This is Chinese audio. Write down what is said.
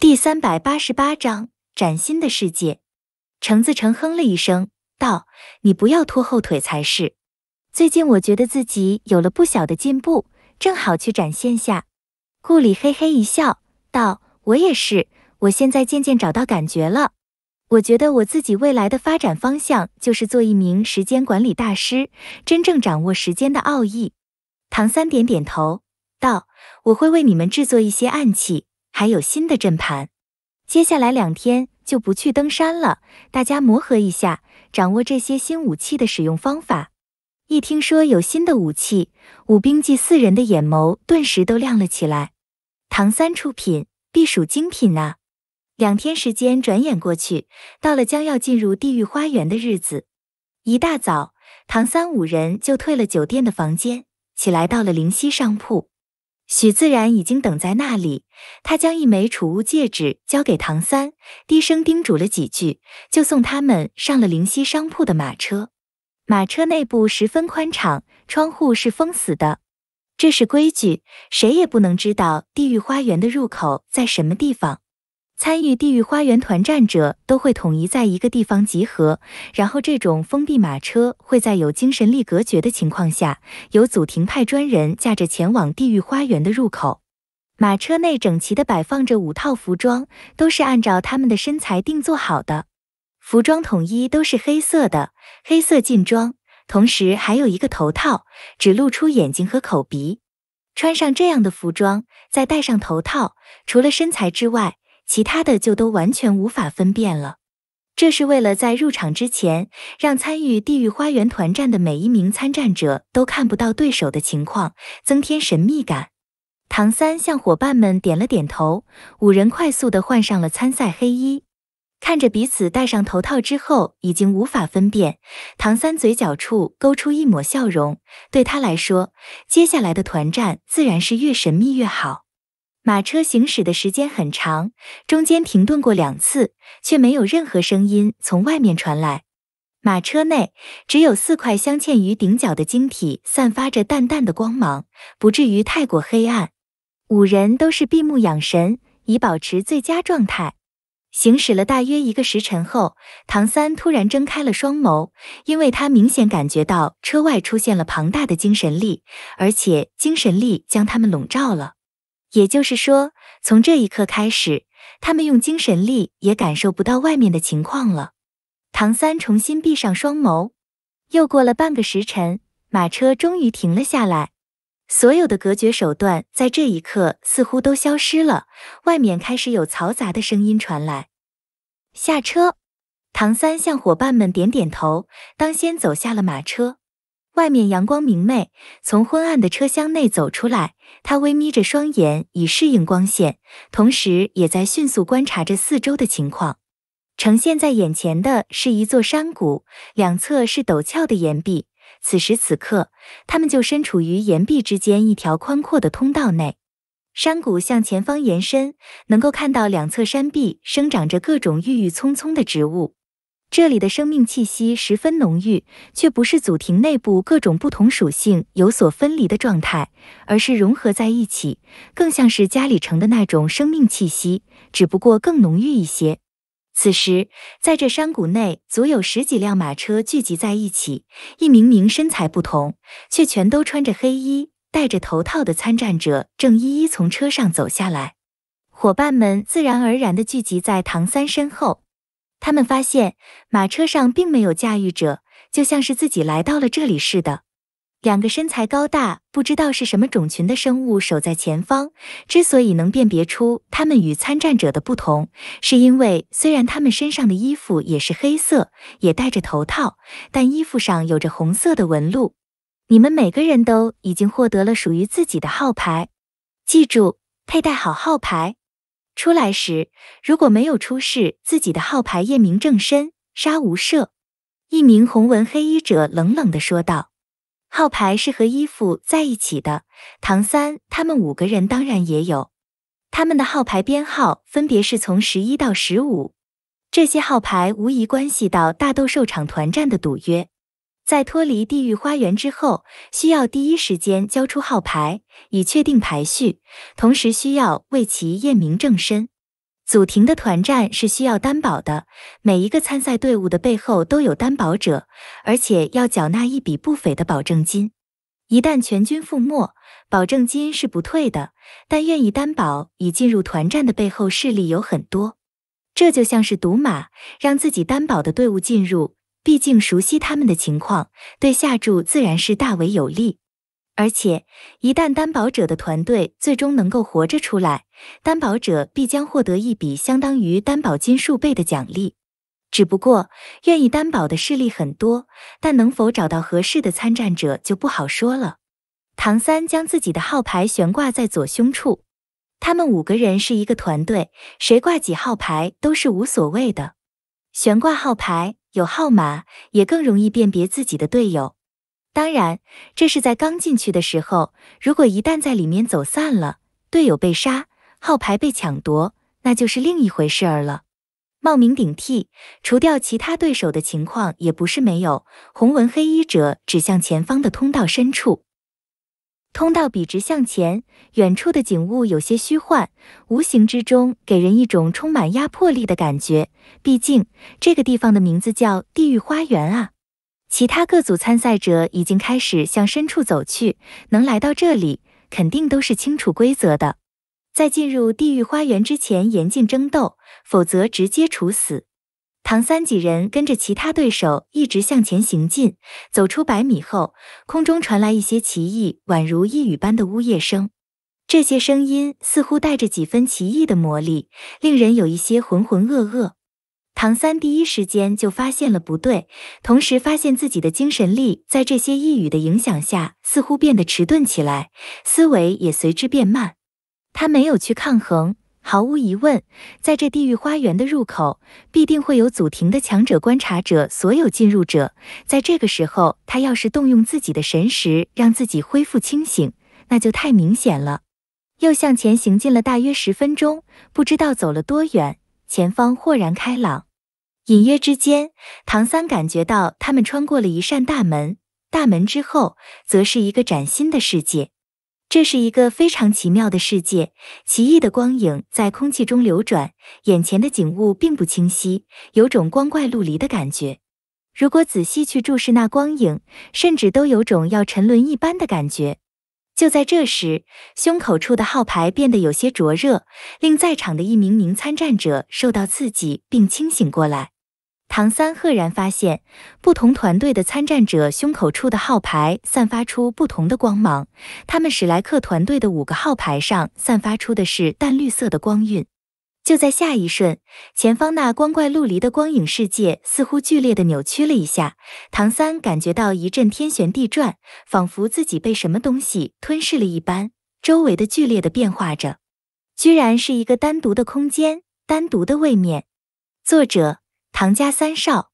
第三百八十八章崭新的世界。程子成哼了一声，道：“你不要拖后腿才是。最近我觉得自己有了不小的进步，正好去展现下。”顾里嘿嘿一笑，道：“我也是。我现在渐渐找到感觉了。我觉得我自己未来的发展方向就是做一名时间管理大师，真正掌握时间的奥义。”唐三点点头，道：“我会为你们制作一些暗器。”还有新的阵盘，接下来两天就不去登山了，大家磨合一下，掌握这些新武器的使用方法。一听说有新的武器，武兵记四人的眼眸顿时都亮了起来。唐三出品，必属精品呐！两天时间转眼过去，到了将要进入地狱花园的日子。一大早，唐三五人就退了酒店的房间，起来到了灵犀商铺。许自然已经等在那里，他将一枚储物戒指交给唐三，低声叮嘱了几句，就送他们上了灵犀商铺的马车。马车内部十分宽敞，窗户是封死的，这是规矩，谁也不能知道地狱花园的入口在什么地方。参与地狱花园团战者都会统一在一个地方集合，然后这种封闭马车会在有精神力隔绝的情况下，由祖庭派专人驾着前往地狱花园的入口。马车内整齐的摆放着五套服装，都是按照他们的身材定做好的。服装统一都是黑色的黑色劲装，同时还有一个头套，只露出眼睛和口鼻。穿上这样的服装，再戴上头套，除了身材之外。其他的就都完全无法分辨了，这是为了在入场之前让参与地狱花园团战的每一名参战者都看不到对手的情况，增添神秘感。唐三向伙伴们点了点头，五人快速的换上了参赛黑衣，看着彼此戴上头套之后已经无法分辨，唐三嘴角处勾出一抹笑容。对他来说，接下来的团战自然是越神秘越好。马车行驶的时间很长，中间停顿过两次，却没有任何声音从外面传来。马车内只有四块镶嵌于顶角的晶体，散发着淡淡的光芒，不至于太过黑暗。五人都是闭目养神，以保持最佳状态。行驶了大约一个时辰后，唐三突然睁开了双眸，因为他明显感觉到车外出现了庞大的精神力，而且精神力将他们笼罩了。也就是说，从这一刻开始，他们用精神力也感受不到外面的情况了。唐三重新闭上双眸，又过了半个时辰，马车终于停了下来。所有的隔绝手段在这一刻似乎都消失了，外面开始有嘈杂的声音传来。下车，唐三向伙伴们点点头，当先走下了马车。外面阳光明媚，从昏暗的车厢内走出来，他微眯着双眼以适应光线，同时也在迅速观察着四周的情况。呈现在眼前的是一座山谷，两侧是陡峭的岩壁。此时此刻，他们就身处于岩壁之间一条宽阔的通道内。山谷向前方延伸，能够看到两侧山壁生长着各种郁郁葱葱的植物。这里的生命气息十分浓郁，却不是祖庭内部各种不同属性有所分离的状态，而是融合在一起，更像是家里城的那种生命气息，只不过更浓郁一些。此时，在这山谷内，足有十几辆马车聚集在一起，一名名身材不同，却全都穿着黑衣、戴着头套的参战者，正一一从车上走下来，伙伴们自然而然地聚集在唐三身后。他们发现马车上并没有驾驭者，就像是自己来到了这里似的。两个身材高大、不知道是什么种群的生物守在前方。之所以能辨别出他们与参战者的不同，是因为虽然他们身上的衣服也是黑色，也戴着头套，但衣服上有着红色的纹路。你们每个人都已经获得了属于自己的号牌，记住佩戴好号牌。出来时，如果没有出示自己的号牌验明正身，杀无赦。一名红纹黑衣者冷冷的说道：“号牌是和衣服在一起的，唐三他们五个人当然也有，他们的号牌编号分别是从十一到十五，这些号牌无疑关系到大斗兽场团战的赌约。”在脱离地狱花园之后，需要第一时间交出号牌，以确定排序。同时，需要为其验明正身。组庭的团战是需要担保的，每一个参赛队伍的背后都有担保者，而且要缴纳一笔不菲的保证金。一旦全军覆没，保证金是不退的。但愿意担保已进入团战的背后势力有很多，这就像是赌马，让自己担保的队伍进入。毕竟熟悉他们的情况，对下注自然是大为有利。而且，一旦担保者的团队最终能够活着出来，担保者必将获得一笔相当于担保金数倍的奖励。只不过，愿意担保的势力很多，但能否找到合适的参战者就不好说了。唐三将自己的号牌悬挂在左胸处。他们五个人是一个团队，谁挂几号牌都是无所谓的。悬挂号牌。有号码，也更容易辨别自己的队友。当然，这是在刚进去的时候。如果一旦在里面走散了，队友被杀，号牌被抢夺，那就是另一回事儿了。冒名顶替，除掉其他对手的情况也不是没有。红纹黑衣者指向前方的通道深处。通道笔直向前，远处的景物有些虚幻，无形之中给人一种充满压迫力的感觉。毕竟这个地方的名字叫地狱花园啊！其他各组参赛者已经开始向深处走去，能来到这里，肯定都是清楚规则的。在进入地狱花园之前，严禁争斗，否则直接处死。唐三几人跟着其他对手一直向前行进，走出百米后，空中传来一些奇异、宛如呓语般的呜咽声。这些声音似乎带着几分奇异的魔力，令人有一些浑浑噩噩。唐三第一时间就发现了不对，同时发现自己的精神力在这些呓语的影响下似乎变得迟钝起来，思维也随之变慢。他没有去抗衡。毫无疑问，在这地狱花园的入口，必定会有祖庭的强者观察者。所有进入者，在这个时候，他要是动用自己的神识，让自己恢复清醒，那就太明显了。又向前行进了大约十分钟，不知道走了多远，前方豁然开朗。隐约之间，唐三感觉到他们穿过了一扇大门，大门之后，则是一个崭新的世界。这是一个非常奇妙的世界，奇异的光影在空气中流转，眼前的景物并不清晰，有种光怪陆离的感觉。如果仔细去注视那光影，甚至都有种要沉沦一般的感觉。就在这时，胸口处的号牌变得有些灼热，令在场的一名名参战者受到刺激并清醒过来。唐三赫然发现，不同团队的参战者胸口处的号牌散发出不同的光芒。他们史莱克团队的五个号牌上散发出的是淡绿色的光晕。就在下一瞬，前方那光怪陆离的光影世界似乎剧烈的扭曲了一下。唐三感觉到一阵天旋地转，仿佛自己被什么东西吞噬了一般。周围的剧烈的变化着，居然是一个单独的空间，单独的位面。作者。唐家三少。